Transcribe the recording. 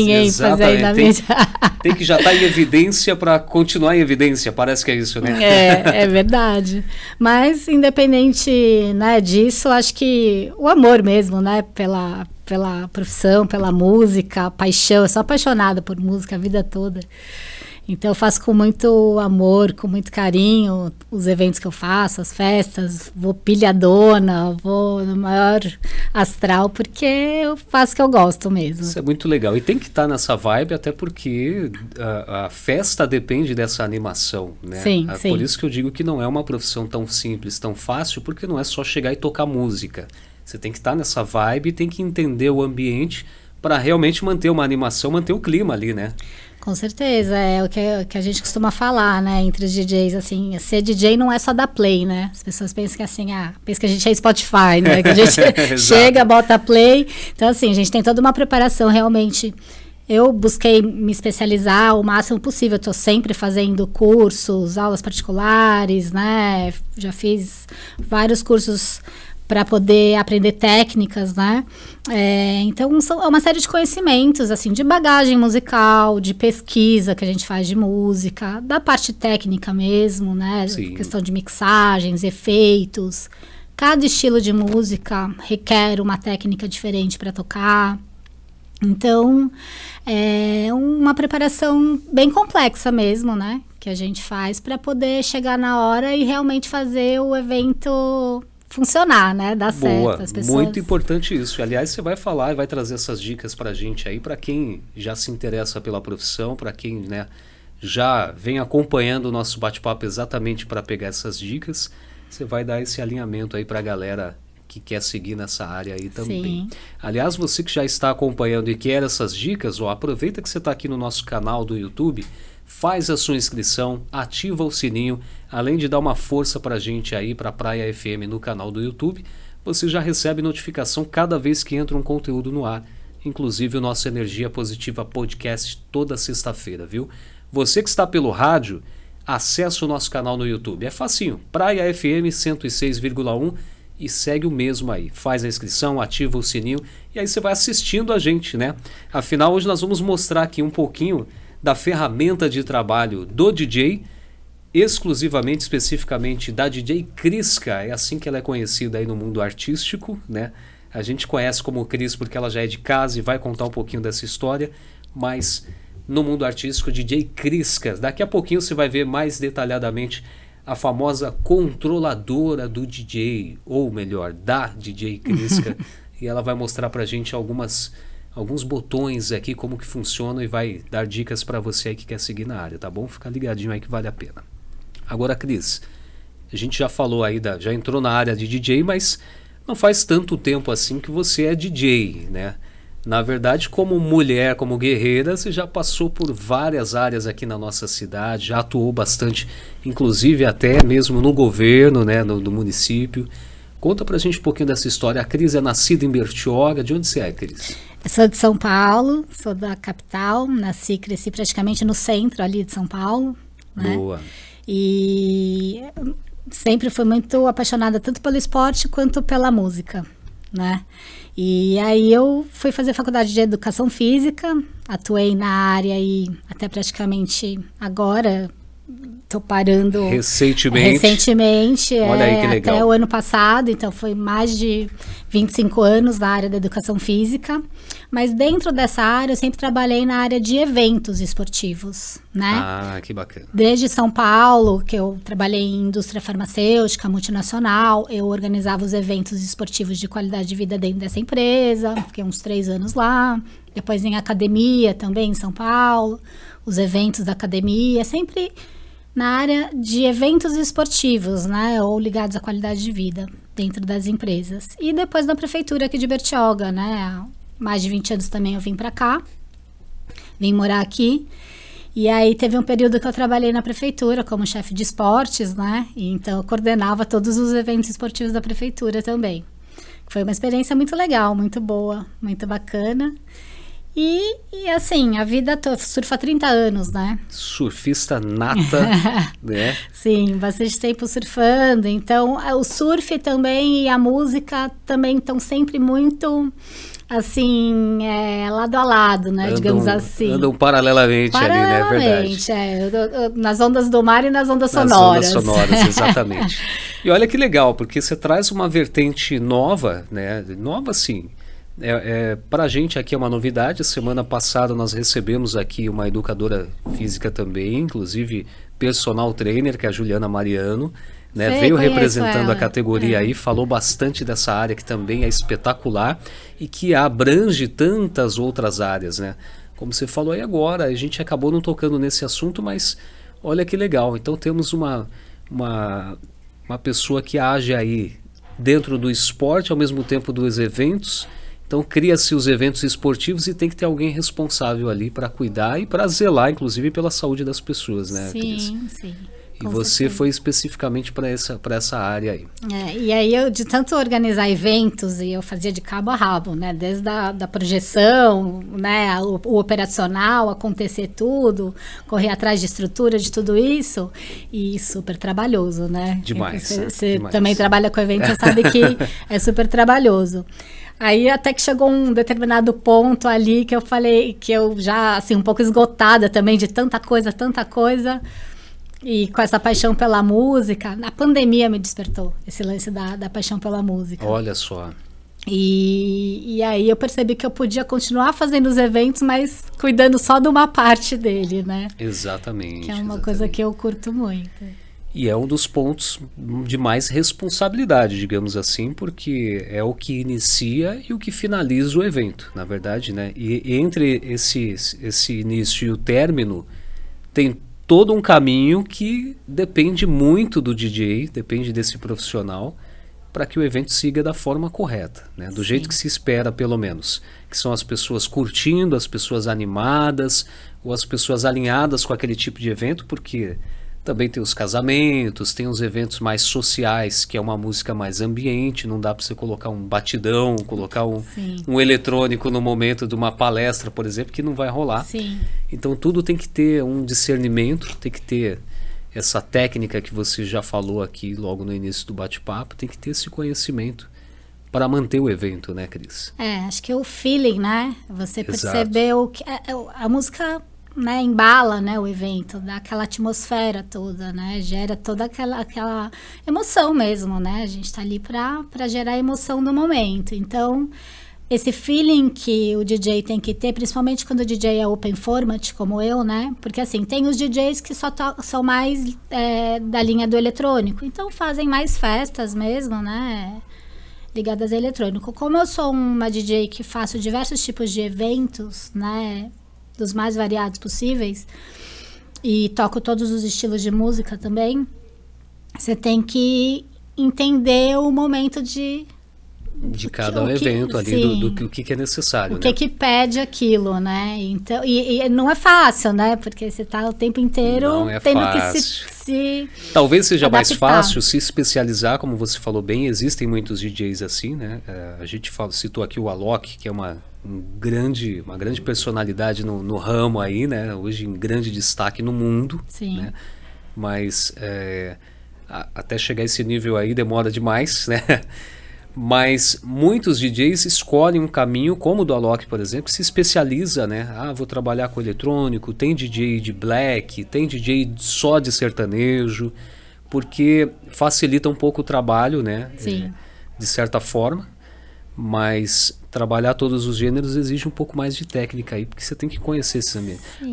Ninguém fazer tem, Tem que já estar tá em evidência para continuar em evidência, parece que é isso, né? É, é verdade. Mas independente né, disso, acho que o amor mesmo, né, pela, pela profissão, pela música, paixão, eu sou apaixonada por música a vida toda. Então eu faço com muito amor, com muito carinho os eventos que eu faço, as festas, vou pilhadona, vou no maior astral, porque eu faço o que eu gosto mesmo. Isso é muito legal. E tem que estar tá nessa vibe, até porque a, ah, a, festa depende dessa animação, né? Sim, ah, sim. Por isso que eu digo que não é uma profissão tão simples, tão fácil, porque não é só chegar e tocar música. Você tem que estar tá nessa vibe, tem que entender o ambiente para realmente manter uma animação, manter o clima ali, né? Com certeza, é o que, é que a gente costuma falar, né, entre os DJs, assim, ser DJ não é só dar play, né? As pessoas pensam que assim, ah, pensa que a gente é Spotify, né? Que a gente chega, bota play. Então, assim, a gente tem toda uma preparação realmente. Eu busquei me especializar o máximo possível. Estou sempre fazendo cursos, aulas particulares, né? Já fiz vários cursos para poder aprender técnicas, né? É, então, são, é uma série de conhecimentos, assim, de bagagem musical, de pesquisa que a gente faz de música, da parte técnica mesmo, né? Sim. Questão de mixagens, efeitos. Cada estilo de música requer uma técnica diferente para tocar. Então, é uma preparação bem complexa mesmo, né? Que a gente faz para poder chegar na hora e realmente fazer o evento funcionar, né? Dar Boa, certo. As pessoas... Muito importante isso. Aliás, você vai falar e vai trazer essas dicas para a gente aí, para quem já se interessa pela profissão, para quem né, já vem acompanhando o nosso bate-papo exatamente para pegar essas dicas. Você vai dar esse alinhamento aí para a galera que quer seguir nessa área aí também. Sim. Aliás, você que já está acompanhando e quer essas dicas, ó, aproveita que você está aqui no nosso canal do YouTube faz a sua inscrição, ativa o sininho, além de dar uma força para a gente aí para Praia FM no canal do YouTube, você já recebe notificação cada vez que entra um conteúdo no ar, inclusive o nosso Energia Positiva Podcast toda sexta-feira, viu? Você que está pelo rádio, acessa o nosso canal no YouTube. É facinho, Praia FM 106,1 e segue o mesmo aí. Faz a inscrição, ativa o sininho e aí você vai assistindo a gente, né? Afinal, hoje nós vamos mostrar aqui um pouquinho da ferramenta de trabalho do DJ, exclusivamente, especificamente da DJ Crisca. É assim que ela é conhecida aí no mundo artístico, né? A gente conhece como Cris porque ela já é de casa e vai contar um pouquinho dessa história, mas no mundo artístico, DJ Crisca. Daqui a pouquinho você vai ver mais detalhadamente a famosa controladora do DJ, ou melhor, da DJ Crisca, e ela vai mostrar pra gente algumas alguns botões aqui como que funcionam e vai dar dicas para você aí que quer seguir na área, tá bom? Fica ligadinho aí que vale a pena. Agora, Cris, a gente já falou aí, da, já entrou na área de DJ, mas não faz tanto tempo assim que você é DJ, né? Na verdade, como mulher, como guerreira, você já passou por várias áreas aqui na nossa cidade, já atuou bastante, inclusive até mesmo no governo, né, no, do município. Conta pra gente um pouquinho dessa história. A Cris é nascida em Bertioga. De onde você é, Cris? Sou de São Paulo, sou da capital, nasci e cresci praticamente no centro ali de São Paulo. Né? Boa. E sempre fui muito apaixonada tanto pelo esporte quanto pela música, né? E aí eu fui fazer faculdade de educação física, atuei na área e até praticamente agora tô parando recentemente. Recentemente, Olha é, aí que legal. até o ano passado, então foi mais de 25 anos na área da educação física. Mas dentro dessa área, eu sempre trabalhei na área de eventos esportivos, né? Ah, que bacana. Desde São Paulo, que eu trabalhei em indústria farmacêutica multinacional, eu organizava os eventos esportivos de qualidade de vida dentro dessa empresa, fiquei uns três anos lá. Depois em academia também, em São Paulo, os eventos da academia, sempre na área de eventos esportivos, né, ou ligados à qualidade de vida dentro das empresas. E depois na prefeitura aqui de Bertioga, né, mais de 20 anos também eu vim para cá, vim morar aqui. E aí teve um período que eu trabalhei na prefeitura como chefe de esportes, né? E então eu coordenava todos os eventos esportivos da prefeitura também. Foi uma experiência muito legal, muito boa, muito bacana. E, e, assim, a vida toda, surfa há 30 anos, né? Surfista nata, né? Sim, bastante tempo surfando. Então, o surf também e a música também estão sempre muito, assim, é, lado a lado, né? Andam, Digamos assim. Andam paralelamente, paralelamente ali, né? É verdade. É, nas ondas do mar e nas ondas nas sonoras. Nas ondas sonoras, exatamente. e olha que legal, porque você traz uma vertente nova, né? Nova, sim é, é, Para a gente aqui é uma novidade. Semana passada nós recebemos aqui uma educadora física também, inclusive personal trainer, que é a Juliana Mariano. Né? Sei, veio representando ela. a categoria é. aí, falou bastante dessa área que também é espetacular e que abrange tantas outras áreas, né? Como você falou aí agora, a gente acabou não tocando nesse assunto, mas olha que legal. Então temos uma, uma, uma pessoa que age aí dentro do esporte, ao mesmo tempo dos eventos então cria-se os eventos esportivos e tem que ter alguém responsável ali para cuidar e para zelar, inclusive, pela saúde das pessoas, né? Sim, Cris? sim. Com e você certeza. foi especificamente para essa, para essa área aí. É, e aí eu, de tanto organizar eventos, e eu fazia de cabo a rabo, né? Desde a da projeção, né? O, o, operacional, acontecer tudo, correr atrás de estrutura, de tudo isso. E super trabalhoso, né? Demais. Você, né? também trabalha com eventos, você sabe que é super trabalhoso. Aí até que chegou um determinado ponto ali que eu falei que eu já, assim, um pouco esgotada também de tanta coisa, tanta coisa. E com essa paixão pela música, a pandemia me despertou esse lance da, da paixão pela música. Olha só. E, e aí eu percebi que eu podia continuar fazendo os eventos, mas cuidando só de uma parte dele, né? Exatamente. Que é uma exatamente. coisa que eu curto muito. E é um dos pontos de mais responsabilidade, digamos assim, porque é o que inicia e o que finaliza o evento, na verdade, né? E, e entre esse, esse início e o término, tem todo um caminho que depende muito do DJ, depende desse profissional, para que o evento siga da forma correta, né? do Sim. jeito que se espera, pelo menos. Que são as pessoas curtindo, as pessoas animadas, ou as pessoas alinhadas com aquele tipo de evento, porque também tem os casamentos, tem os eventos mais sociais, que é uma música mais ambiente, não dá para você colocar um batidão, colocar um, um, eletrônico no momento de uma palestra, por exemplo, que não vai rolar. Sim. Então tudo tem que ter um discernimento, tem que ter essa técnica que você já falou aqui logo no início do bate-papo, tem que ter esse conhecimento para manter o evento, né, Cris? É, acho que é o feeling, né? Você perceber o que a, é, é, a música né, embala, né, o evento, dá aquela atmosfera toda, né, gera toda aquela, aquela emoção mesmo, né, a gente está ali para gerar a emoção do momento, então esse feeling que o DJ tem que ter, principalmente quando o DJ é open format, como eu, né? Porque assim, tem os DJs que só são mais é, da linha do eletrônico, então fazem mais festas mesmo, né? Ligadas a eletrônico. Como eu sou uma DJ que faço diversos tipos de eventos, né? dos mais variados possíveis, e toco todos os estilos de música também, você tem que entender o momento de de cada o evento ali, sim. do, do, que, que é necessário. O que né? que pede aquilo, né? Então, e, e, não é fácil, né? Porque você está o tempo inteiro é tendo fácil. que se, se Talvez seja adaptar. mais fácil se especializar, como você falou bem, existem muitos DJs assim, né? É, a gente fala, citou aqui o Alok, que é uma, um grande, uma grande personalidade no, no, ramo aí, né? Hoje em grande destaque no mundo, sim. né? Mas é, a, até chegar a esse nível aí demora demais, né? Mas muitos DJs escolhem um caminho, como o do Alok, por exemplo, que se especializa, né? Ah, vou trabalhar com eletrônico, tem DJ de black, tem DJ só de sertanejo, porque facilita um pouco o trabalho, né? Sim. É, de certa forma. Mas trabalhar todos os gêneros exige um pouco mais de técnica aí, porque você tem que conhecer esse ambiente. Sim.